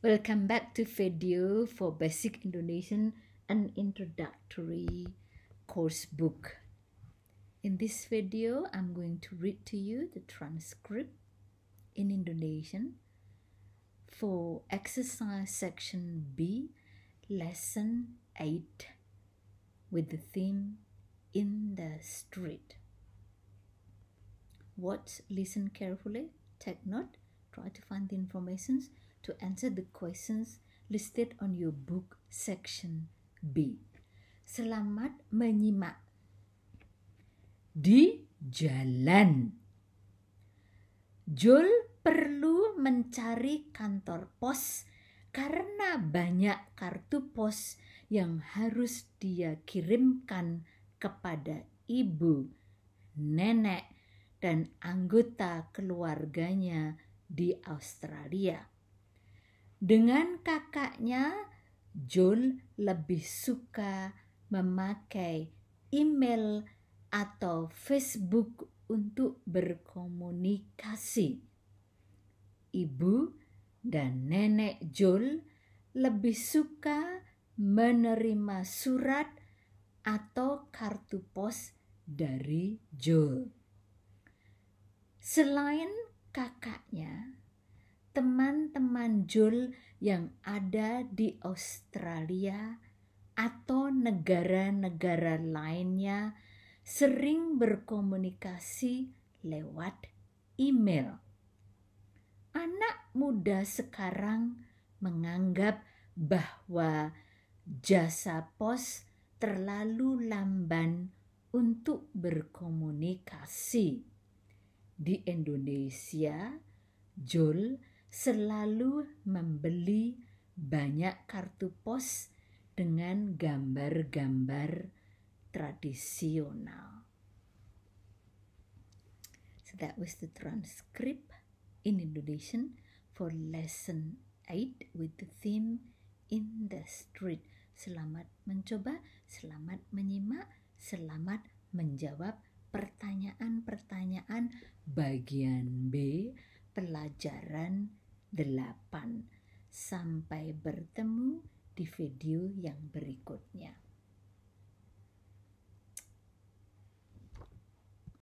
Welcome back to video for Basic Indonesian and Introductory Course Book. In this video, I'm going to read to you the transcript in Indonesian for exercise section B, lesson 8, with the theme In the Street. Watch, listen carefully, take note, try to find the informations to answer the questions listed on your book section B. Selamat menyimak. Di jalan. Jul perlu mencari kantor pos karena banyak kartu pos yang harus dia kirimkan kepada ibu, nenek, dan anggota keluarganya di Australia. Dengan kakaknya, John lebih suka memakai email atau Facebook untuk berkomunikasi. Ibu dan nenek John lebih suka menerima surat atau kartu pos dari Joel. Selain kakaknya, teman-teman Jul yang ada di Australia atau negara-negara lainnya sering berkomunikasi lewat email. Anak muda sekarang menganggap bahwa jasa pos terlalu lamban untuk berkomunikasi. Di Indonesia, Jol selalu membeli banyak kartu pos dengan gambar-gambar tradisional. So that was the transcript in Indonesian for lesson 8 with the theme in the street. Selamat mencoba, selamat menyimak, selamat menjawab pertanyaan-pertanyaan bagian B pelajaran sampai bertemu di video yang berikutnya.